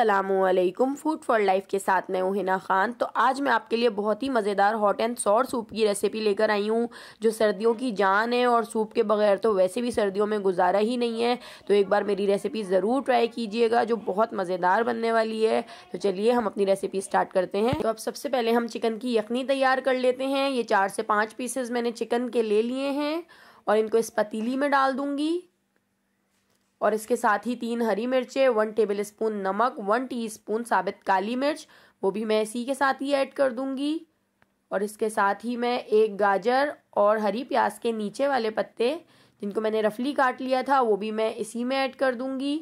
असलकुम food for life के साथ मैं हूँ हिना खान तो आज मैं आपके लिए बहुत ही मज़ेदार हॉट एंड सॉर सूप की रेसिपी लेकर आई हूँ जो सर्दियों की जान है और सूप के बगैर तो वैसे भी सर्दियों में गुजारा ही नहीं है तो एक बार मेरी रेसिपी ज़रूर ट्राई कीजिएगा जो बहुत मज़ेदार बनने वाली है तो चलिए हम अपनी रेसिपी स्टार्ट करते हैं तो अब सबसे पहले हम चिकन की यखनी तैयार कर लेते हैं ये चार से पाँच पीसेज मैंने चिकन के ले लिए हैं और इनको इस पतीली में डाल दूँगी और इसके साथ ही तीन हरी मिर्चें वन टेबल स्पून नमक वन टी स्पून साबित काली मिर्च वो भी मैं इसी के साथ ही ऐड कर दूंगी और इसके साथ ही मैं एक गाजर और हरी प्याज के नीचे वाले पत्ते जिनको मैंने रफली काट लिया था वो भी मैं इसी में ऐड कर दूंगी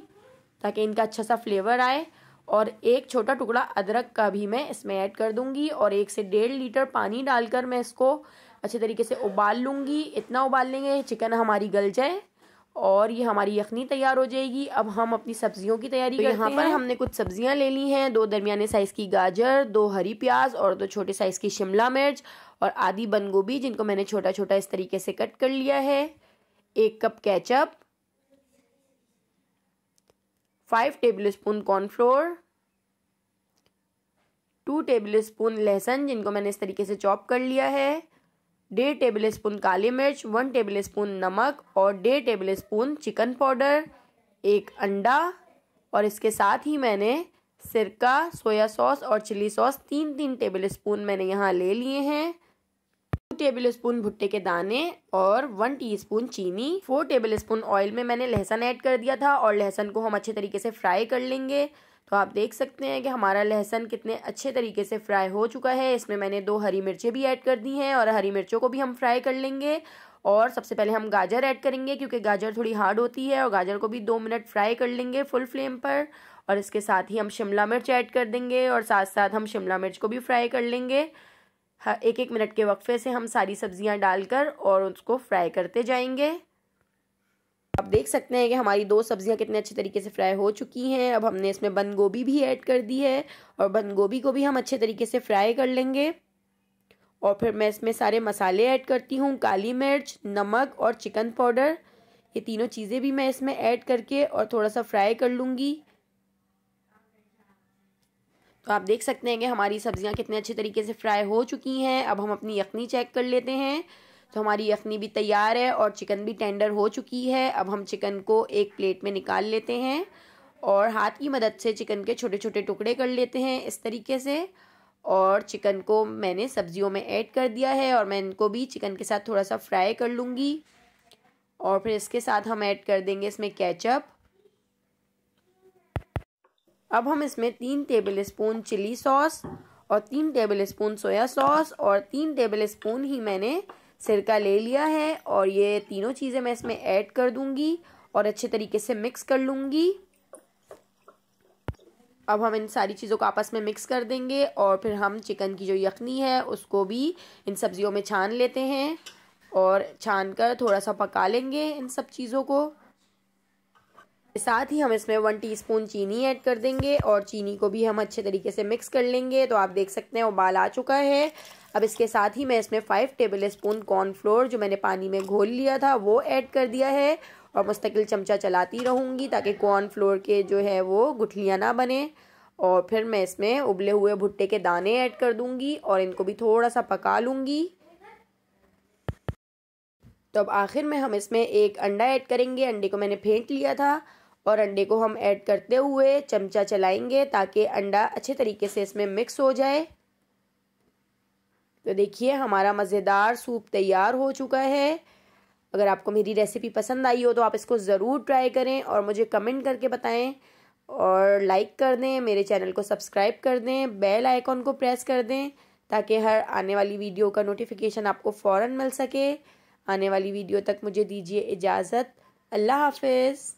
ताकि इनका अच्छा सा फ्लेवर आए और एक छोटा टुकड़ा अदरक का भी मैं इसमें ऐड कर दूंगी और एक से डेढ़ लीटर पानी डालकर मैं इसको अच्छे तरीके से उबाल लूँगी इतना उबाल लेंगे चिकन हमारी गल जाए और ये हमारी यखनी तैयार हो जाएगी अब हम अपनी सब्जियों की तैयारी तो यहाँ पर हमने कुछ सब्जियाँ ले ली हैं दो दरमियाने साइज़ की गाजर दो हरी प्याज और दो छोटे साइज़ की शिमला मिर्च और आधी बंद गोभी जिनको मैंने छोटा छोटा इस तरीके से कट कर लिया है एक cup ketchup five tablespoon cornflour two tablespoon लहसुन जिनको मैंने इस तरीके से चॉप कर लिया है डेढ़ टेबल स्पून काली मिर्च वन टेबल स्पून नमक और डेढ़ टेबल स्पून चिकन पाउडर एक अंडा और इसके साथ ही मैंने सिरका सोया सॉस और चिली सॉस तीन तीन टेबल स्पून मैंने यहाँ ले लिए हैं टू टेबल स्पून भुट्टे के दाने और वन टीस्पून चीनी फोर टेबल स्पून ऑयल में मैंने लहसुन ऐड कर दिया था और लहसुन को हम अच्छे तरीके से फ्राई कर लेंगे तो आप देख सकते हैं कि हमारा लहसन कितने अच्छे तरीके से फ्राई हो चुका है इसमें मैंने दो हरी मिर्चें भी ऐड कर दी हैं और हरी मिर्चों को भी हम फ्राई कर लेंगे और सबसे पहले हम गाजर ऐड करेंगे क्योंकि गाजर थोड़ी हार्ड होती है और गाजर को भी दो मिनट फ्राई कर लेंगे फुल फ्लेम पर और इसके साथ ही हम शिमला मिर्च ऐड कर देंगे और साथ साथ हम शिमला मिर्च को भी फ्राई कर लेंगे एक एक मिनट के वक्फे से हम सारी सब्जियां डालकर और उसको फ्राई करते जाएंगे आप देख सकते हैं कि हमारी दो सब्जियां कितने अच्छे तरीके से फ्राई हो चुकी हैं अब हमने इसमें बंद गोभी भी ऐड कर दी है और बंद गोभी को भी हम अच्छे तरीके से फ्राई कर लेंगे और फिर मैं इसमें सारे मसाले ऐड करती हूँ काली मिर्च नमक और चिकन पाउडर ये तीनों चीज़ें भी मैं इसमें ऐड करके और थोड़ा सा फ्राई कर लूँगी तो आप देख सकते हैं कि हमारी सब्जियां कितने अच्छे तरीके से फ्राई हो चुकी हैं अब हम अपनी यखनी चेक कर लेते हैं तो हमारी यखनी भी तैयार है और चिकन भी टेंडर हो चुकी है अब हम चिकन को एक प्लेट में निकाल लेते हैं और हाथ की मदद से चिकन के छोटे छोटे टुकड़े कर लेते हैं इस तरीके से और चिकन को मैंने सब्जियों में ऐड कर दिया है और मैं इनको भी चिकन के साथ थोड़ा सा फ्राई कर लूँगी और फिर इसके साथ हम ऐड कर देंगे इसमें कैचअप अब हम इसमें तीन टेबल स्पून चिली सॉस और तीन टेबल स्पून सोया सॉस और तीन टेबल स्पून ही मैंने सिरका ले लिया है और ये तीनों चीज़ें मैं इसमें ऐड कर दूंगी और अच्छे तरीके से मिक्स कर लूँगी अब हम इन सारी चीज़ों को आपस में मिक्स कर देंगे और फिर हम चिकन की जो यखनी है उसको भी इन सब्ज़ियों में छान लेते हैं और छान कर थोड़ा सा पका लेंगे इन सब चीज़ों को साथ ही हम इसमें वन टीस्पून चीनी ऐड कर देंगे और चीनी को भी हम अच्छे तरीके से मिक्स कर लेंगे तो आप देख सकते हैं उबाल आ चुका है अब इसके साथ ही मैं इसमें फ़ाइव टेबल स्पून कॉर्नफ्लोर जो मैंने पानी में घोल लिया था वो ऐड कर दिया है और मुस्तकिल चमचा चलाती रहूँगी ताकि कॉर्नफ्लोर के जो है वो गुठलियाँ ना बने और फिर मैं इसमें उबले हुए भुट्टे के दाने ऐड कर दूँगी और इनको भी थोड़ा सा पका लूँगी तो अब आखिर में हम इसमें एक अंडा ऐड करेंगे अंडे को मैंने फेंट लिया था और अंडे को हम ऐड करते हुए चमचा चलाएंगे ताकि अंडा अच्छे तरीके से इसमें मिक्स हो जाए तो देखिए हमारा मज़ेदार सूप तैयार हो चुका है अगर आपको मेरी रेसिपी पसंद आई हो तो आप इसको ज़रूर ट्राई करें और मुझे कमेंट करके बताएं और लाइक कर दें मेरे चैनल को सब्सक्राइब कर दें बेल आइकॉन को प्रेस कर दें ताकि हर आने वाली वीडियो का नोटिफिकेशन आपको फ़ौर मिल सके आने वाली वीडियो तक मुझे दीजिए इजाज़त अल्लाह हाफिज़